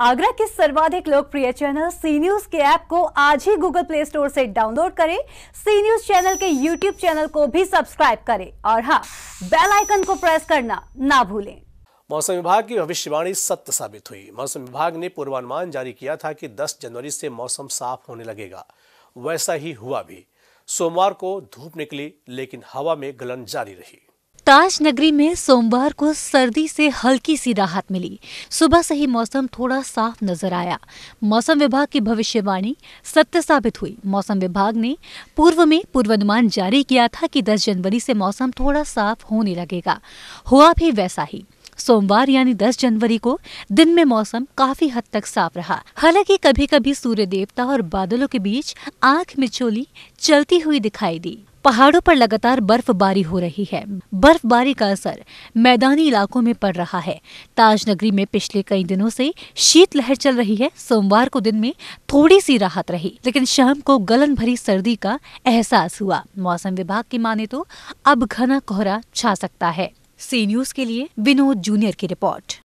आगरा के सर्वाधिक लोकप्रिय चैनल सी न्यूज के ऐप को आज ही गूगल प्ले स्टोर से डाउनलोड करें सी न्यूज चैनल के यूट्यूब चैनल को भी सब्सक्राइब करें और हाँ बेल आइकन को प्रेस करना ना भूलें मौसम विभाग की भविष्यवाणी सत्य साबित हुई मौसम विभाग ने पूर्वानुमान जारी किया था कि 10 जनवरी से मौसम साफ होने लगेगा वैसा ही हुआ भी सोमवार को धूप निकली लेकिन हवा में गलन जारी रही ताज नगरी में सोमवार को सर्दी से हल्की सी राहत मिली सुबह से ही मौसम थोड़ा साफ नजर आया मौसम विभाग की भविष्यवाणी सत्य साबित हुई मौसम विभाग ने पूर्व में पूर्वानुमान जारी किया था कि 10 जनवरी से मौसम थोड़ा साफ होने लगेगा हुआ भी वैसा ही सोमवार यानी 10 जनवरी को दिन में मौसम काफी हद तक साफ रहा हालांकि कभी कभी सूर्य देवता और बादलों के बीच आंख मिचोली चलती हुई दिखाई दी पहाड़ों पर लगातार बर्फबारी हो रही है बर्फबारी का असर मैदानी इलाकों में पड़ रहा है ताज नगरी में पिछले कई दिनों से शीतलहर चल रही है सोमवार को दिन में थोड़ी सी राहत रही लेकिन शाम को गलन भरी सर्दी का एहसास हुआ मौसम विभाग की माने तो अब घना कोहरा छा सकता है सी न्यूज के लिए विनोद जूनियर की रिपोर्ट